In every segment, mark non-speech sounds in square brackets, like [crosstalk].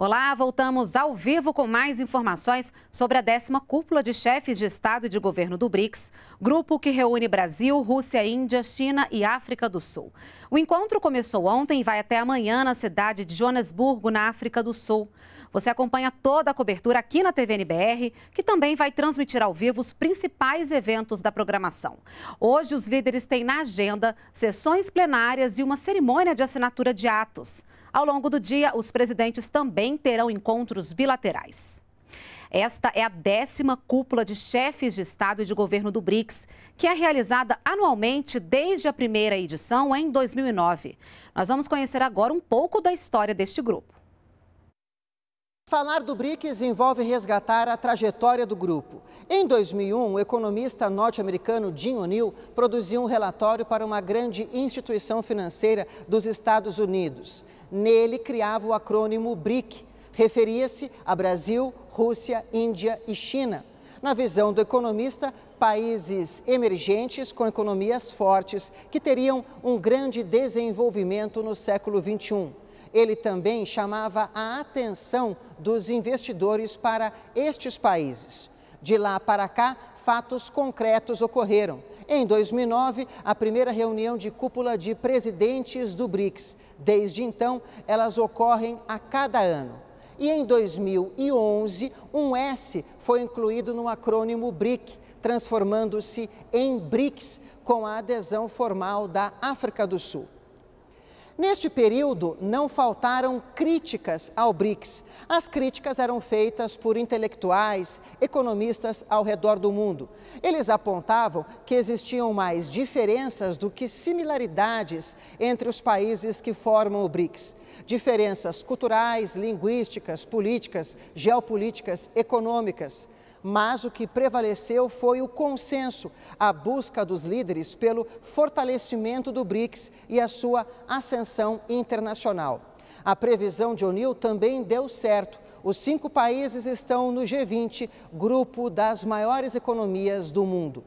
Olá, voltamos ao vivo com mais informações sobre a décima cúpula de chefes de Estado e de governo do BRICS, grupo que reúne Brasil, Rússia, Índia, China e África do Sul. O encontro começou ontem e vai até amanhã na cidade de Joanesburgo, na África do Sul. Você acompanha toda a cobertura aqui na TVNBR, que também vai transmitir ao vivo os principais eventos da programação. Hoje, os líderes têm na agenda sessões plenárias e uma cerimônia de assinatura de atos. Ao longo do dia, os presidentes também terão encontros bilaterais. Esta é a décima cúpula de chefes de Estado e de governo do BRICS, que é realizada anualmente desde a primeira edição em 2009. Nós vamos conhecer agora um pouco da história deste grupo. Falar do BRICS envolve resgatar a trajetória do grupo. Em 2001, o economista norte-americano Jim O'Neill produziu um relatório para uma grande instituição financeira dos Estados Unidos. Nele criava o acrônimo BRIC. Referia-se a Brasil, Rússia, Índia e China. Na visão do economista, países emergentes com economias fortes que teriam um grande desenvolvimento no século 21 ele também chamava a atenção dos investidores para estes países. De lá para cá, fatos concretos ocorreram. Em 2009, a primeira reunião de cúpula de presidentes do BRICS. Desde então, elas ocorrem a cada ano. E em 2011, um S foi incluído no acrônimo BRIC, transformando-se em BRICS, com a adesão formal da África do Sul. Neste período, não faltaram críticas ao BRICS. As críticas eram feitas por intelectuais, economistas ao redor do mundo. Eles apontavam que existiam mais diferenças do que similaridades entre os países que formam o BRICS. Diferenças culturais, linguísticas, políticas, geopolíticas, econômicas mas o que prevaleceu foi o consenso, a busca dos líderes pelo fortalecimento do BRICS e a sua ascensão internacional. A previsão de O'Neill também deu certo. Os cinco países estão no G20, grupo das maiores economias do mundo.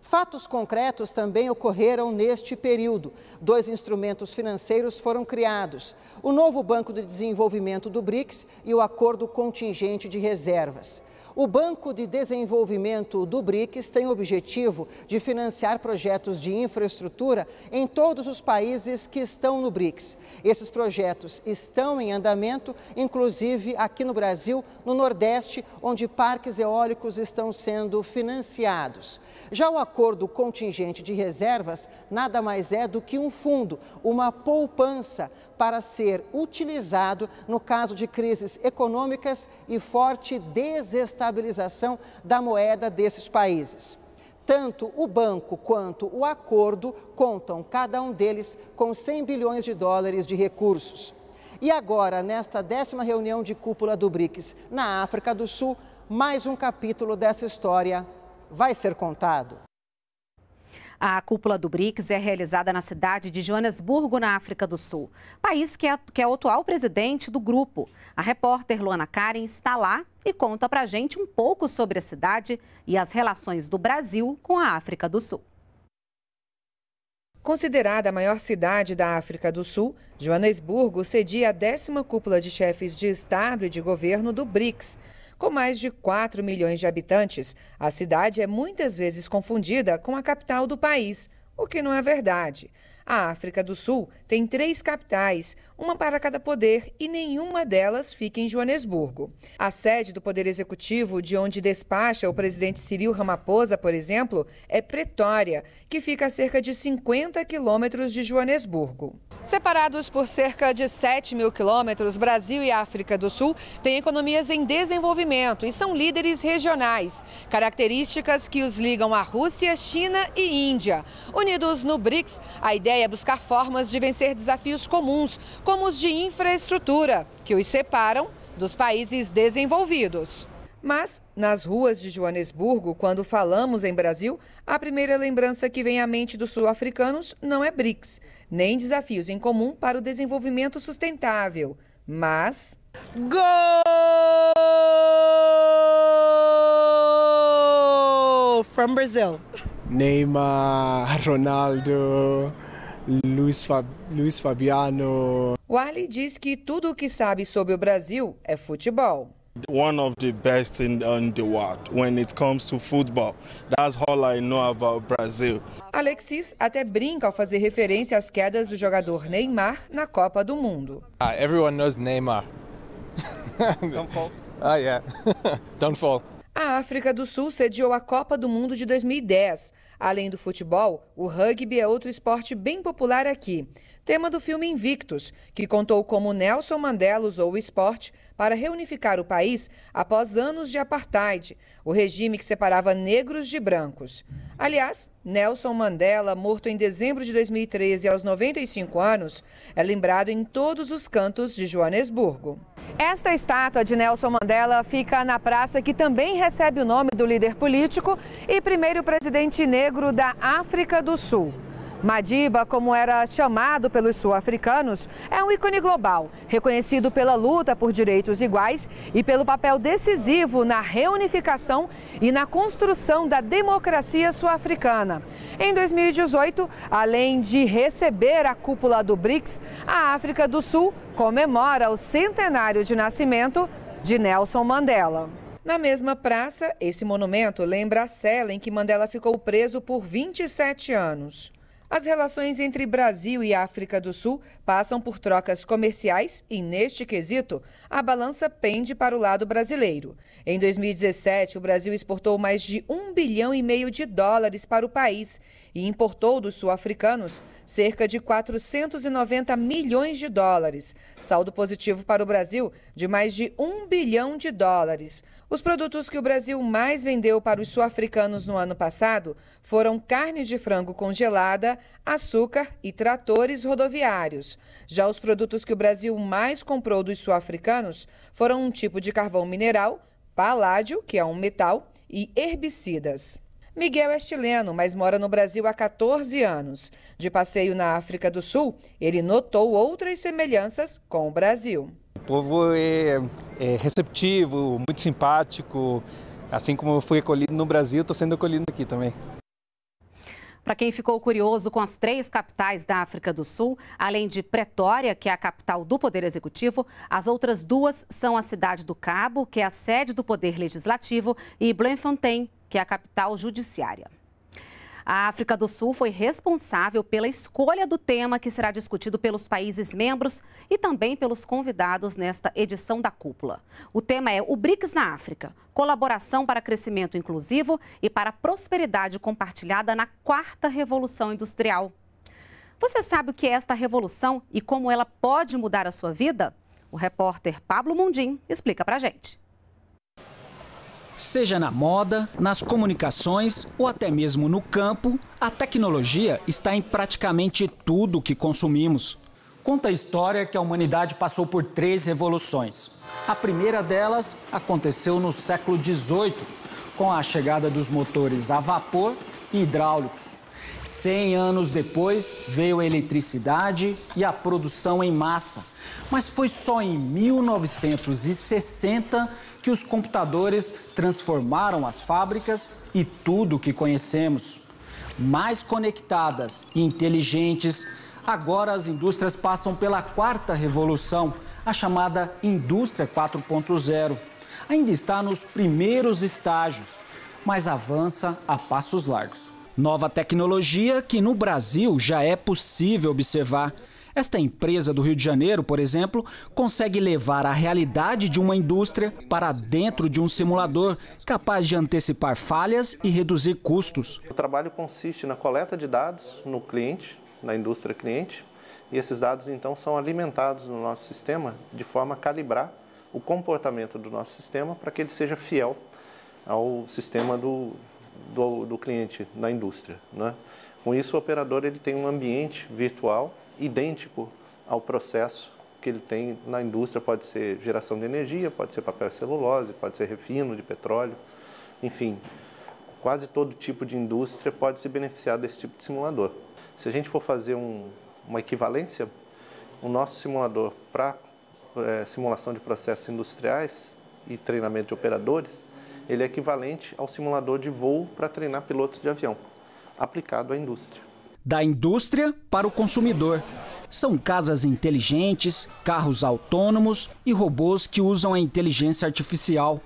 Fatos concretos também ocorreram neste período. Dois instrumentos financeiros foram criados: o novo Banco de Desenvolvimento do BRICS e o Acordo Contingente de Reservas. O Banco de Desenvolvimento do BRICS tem o objetivo de financiar projetos de infraestrutura em todos os países que estão no BRICS. Esses projetos estão em andamento, inclusive aqui no Brasil, no Nordeste, onde parques eólicos estão sendo financiados. Já o acordo contingente de reservas nada mais é do que um fundo, uma poupança para ser utilizado no caso de crises econômicas e forte desestabilização da moeda desses países. Tanto o banco quanto o acordo contam, cada um deles, com 100 bilhões de dólares de recursos. E agora, nesta décima reunião de cúpula do BRICS na África do Sul, mais um capítulo dessa história vai ser contado. A cúpula do BRICS é realizada na cidade de Joanesburgo, na África do Sul, país que é, que é o atual presidente do grupo. A repórter Luana Karen está lá e conta pra gente um pouco sobre a cidade e as relações do Brasil com a África do Sul. Considerada a maior cidade da África do Sul, Joanesburgo cedia a décima cúpula de chefes de Estado e de governo do BRICS, com mais de 4 milhões de habitantes, a cidade é muitas vezes confundida com a capital do país, o que não é verdade. A África do Sul tem três capitais, uma para cada poder, e nenhuma delas fica em Joanesburgo. A sede do Poder Executivo, de onde despacha o presidente Cyril Ramaphosa, por exemplo, é Pretória, que fica a cerca de 50 quilômetros de Joanesburgo. Separados por cerca de 7 mil quilômetros, Brasil e África do Sul têm economias em desenvolvimento e são líderes regionais, características que os ligam à Rússia, China e Índia. Unidos no BRICS, a ideia ideia é buscar formas de vencer desafios comuns, como os de infraestrutura, que os separam dos países desenvolvidos. Mas, nas ruas de Joanesburgo, quando falamos em Brasil, a primeira lembrança que vem à mente dos sul-africanos não é BRICS, nem desafios em comum para o desenvolvimento sustentável, mas. Go! From Brazil. Neymar, Ronaldo. Luiz, Fab... Luiz Fabiano. O Arley diz que tudo o que sabe sobre o Brasil é futebol. One of the best in, in the world when it comes to football. That's all I know about Brazil. Alexis até brinca ao fazer referência às quedas do jogador Neymar na Copa do Mundo. Ah, everyone knows Neymar. Don't fall. [laughs] ah, yeah. [laughs] Don't fall. A África do Sul sediou a Copa do Mundo de 2010. Além do futebol, o rugby é outro esporte bem popular aqui. Tema do filme Invictus, que contou como Nelson Mandela usou o esporte para reunificar o país após anos de apartheid, o regime que separava negros de brancos. Aliás, Nelson Mandela, morto em dezembro de 2013 aos 95 anos, é lembrado em todos os cantos de Joanesburgo. Esta estátua de Nelson Mandela fica na praça que também recebe o nome do líder político e primeiro presidente negro da África do Sul. Madiba, como era chamado pelos sul-africanos, é um ícone global, reconhecido pela luta por direitos iguais e pelo papel decisivo na reunificação e na construção da democracia sul-africana. Em 2018, além de receber a cúpula do BRICS, a África do Sul comemora o centenário de nascimento de Nelson Mandela. Na mesma praça, esse monumento lembra a cela em que Mandela ficou preso por 27 anos. As relações entre Brasil e África do Sul passam por trocas comerciais e, neste quesito, a balança pende para o lado brasileiro. Em 2017, o Brasil exportou mais de um bilhão e meio de dólares para o país e importou dos sul-africanos cerca de 490 milhões de dólares, saldo positivo para o Brasil de mais de um bilhão de dólares. Os produtos que o Brasil mais vendeu para os sul-africanos no ano passado foram carne de frango congelada açúcar e tratores rodoviários. Já os produtos que o Brasil mais comprou dos sul-africanos foram um tipo de carvão mineral, paládio, que é um metal, e herbicidas. Miguel é chileno, mas mora no Brasil há 14 anos. De passeio na África do Sul, ele notou outras semelhanças com o Brasil. O povo é, é receptivo, muito simpático. Assim como eu fui acolhido no Brasil, estou sendo acolhido aqui também. Para quem ficou curioso com as três capitais da África do Sul, além de Pretória, que é a capital do Poder Executivo, as outras duas são a cidade do Cabo, que é a sede do Poder Legislativo, e Bloemfontein, que é a capital judiciária. A África do Sul foi responsável pela escolha do tema que será discutido pelos países membros e também pelos convidados nesta edição da cúpula. O tema é o BRICS na África, colaboração para crescimento inclusivo e para prosperidade compartilhada na quarta revolução industrial. Você sabe o que é esta revolução e como ela pode mudar a sua vida? O repórter Pablo Mundim explica pra gente. Seja na moda, nas comunicações ou até mesmo no campo, a tecnologia está em praticamente tudo que consumimos. Conta a história que a humanidade passou por três revoluções. A primeira delas aconteceu no século XVIII, com a chegada dos motores a vapor e hidráulicos. Cem anos depois, veio a eletricidade e a produção em massa. Mas foi só em 1960 que os computadores transformaram as fábricas e tudo o que conhecemos. Mais conectadas e inteligentes, agora as indústrias passam pela quarta revolução, a chamada Indústria 4.0. Ainda está nos primeiros estágios, mas avança a passos largos. Nova tecnologia que no Brasil já é possível observar. Esta empresa do Rio de Janeiro, por exemplo, consegue levar a realidade de uma indústria para dentro de um simulador, capaz de antecipar falhas e reduzir custos. O trabalho consiste na coleta de dados no cliente, na indústria cliente, e esses dados então são alimentados no nosso sistema de forma a calibrar o comportamento do nosso sistema para que ele seja fiel ao sistema do, do, do cliente na indústria. Né? Com isso, o operador ele tem um ambiente virtual idêntico ao processo que ele tem na indústria. Pode ser geração de energia, pode ser papel e celulose, pode ser refino de petróleo, enfim. Quase todo tipo de indústria pode se beneficiar desse tipo de simulador. Se a gente for fazer um, uma equivalência, o nosso simulador para é, simulação de processos industriais e treinamento de operadores, ele é equivalente ao simulador de voo para treinar pilotos de avião, aplicado à indústria. Da indústria para o consumidor. São casas inteligentes, carros autônomos e robôs que usam a inteligência artificial.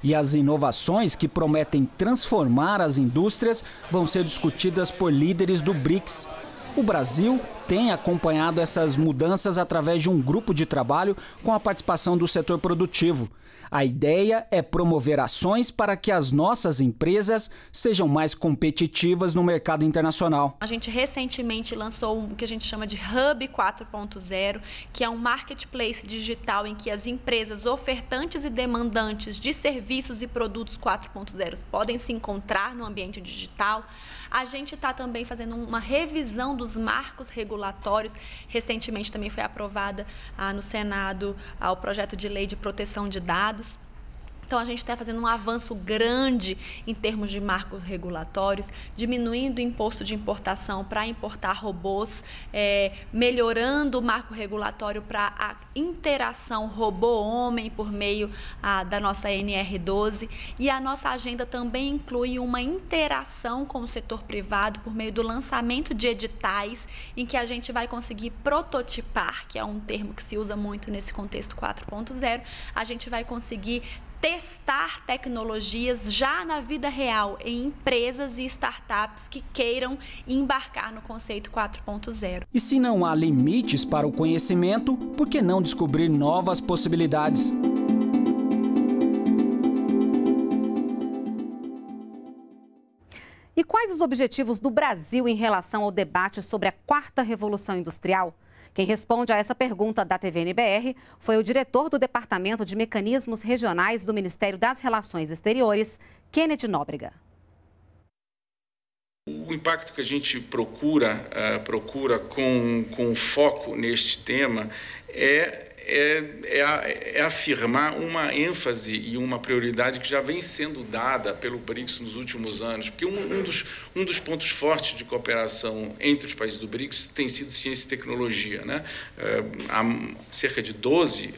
E as inovações que prometem transformar as indústrias vão ser discutidas por líderes do BRICS. O Brasil tem acompanhado essas mudanças através de um grupo de trabalho com a participação do setor produtivo. A ideia é promover ações para que as nossas empresas sejam mais competitivas no mercado internacional. A gente recentemente lançou o que a gente chama de Hub 4.0, que é um marketplace digital em que as empresas ofertantes e demandantes de serviços e produtos 4.0 podem se encontrar no ambiente digital. A gente está também fazendo uma revisão dos marcos regulatórios regulatórios. Recentemente também foi aprovada ah, no Senado ah, o projeto de lei de proteção de dados. Então, a gente está fazendo um avanço grande em termos de marcos regulatórios, diminuindo o imposto de importação para importar robôs, é, melhorando o marco regulatório para a interação robô-homem por meio a, da nossa NR12. E a nossa agenda também inclui uma interação com o setor privado por meio do lançamento de editais, em que a gente vai conseguir prototipar, que é um termo que se usa muito nesse contexto 4.0, a gente vai conseguir testar tecnologias já na vida real em empresas e startups que queiram embarcar no conceito 4.0. E se não há limites para o conhecimento, por que não descobrir novas possibilidades? E quais os objetivos do Brasil em relação ao debate sobre a quarta revolução industrial? Quem responde a essa pergunta da TVNBR foi o diretor do Departamento de Mecanismos Regionais do Ministério das Relações Exteriores, Kennedy Nóbrega. O impacto que a gente procura, uh, procura com, com foco neste tema é é, é, é, afirmar uma ênfase e uma prioridade que já vem sendo dada pelo BRICS nos últimos anos, porque um, um, dos, um dos pontos fortes de cooperação entre os países do BRICS tem sido ciência e tecnologia. Né? É, há cerca de 12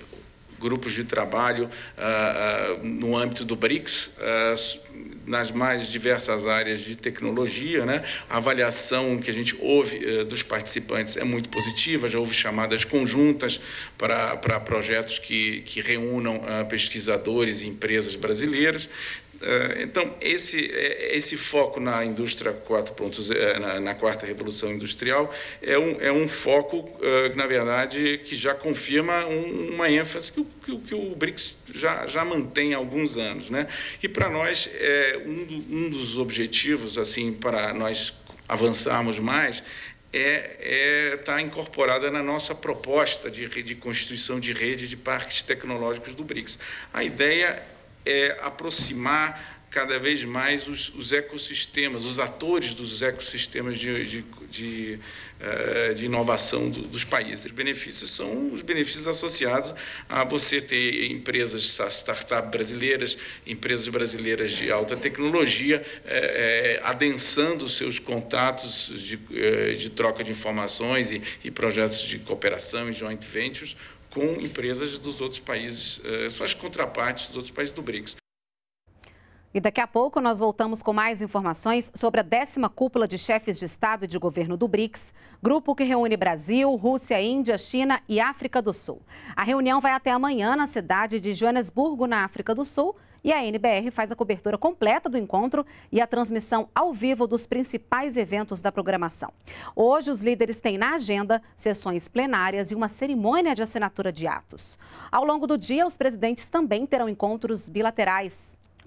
grupos de trabalho uh, uh, no âmbito do BRICS. Uh, nas mais diversas áreas de tecnologia. Né? A avaliação que a gente ouve eh, dos participantes é muito positiva, já houve chamadas conjuntas para, para projetos que, que reúnam ah, pesquisadores e empresas brasileiras eh, então, esse, eh, esse foco na indústria 4.0, na, na, quarta revolução industrial, é um, é um foco, na verdade, que já confirma uma ênfase que o, que, o BRICS já, já mantém há alguns anos. Né? E para nós, é, um, do, um dos objetivos, assim, para nós avançarmos mais, é está é, tá incorporada na nossa proposta de, de constituição de rede de parques tecnológicos do BRICS. A ideia é aproximar cada vez mais os, os ecossistemas, os atores dos ecossistemas de, de, de, eh, de inovação do, dos países. Os benefícios são os benefícios associados a você ter empresas, startup brasileiras, empresas brasileiras de alta tecnologia, uh, uh, adensando seus contatos de, de troca de informações e, e projetos de cooperação e joint ventures com empresas dos outros países, suas contrapartes dos outros países do BRICS. E daqui a pouco nós voltamos com mais informações sobre a décima cúpula de chefes de Estado e de governo do BRICS, grupo que reúne Brasil, Rússia, Índia, China e África do Sul. A reunião vai até amanhã na cidade de Joanesburgo, na África do Sul, e a NBR faz a cobertura completa do encontro e a transmissão ao vivo dos principais eventos da programação. Hoje, os líderes têm na agenda sessões plenárias e uma cerimônia de assinatura de atos. Ao longo do dia, os presidentes também terão encontros bilaterais.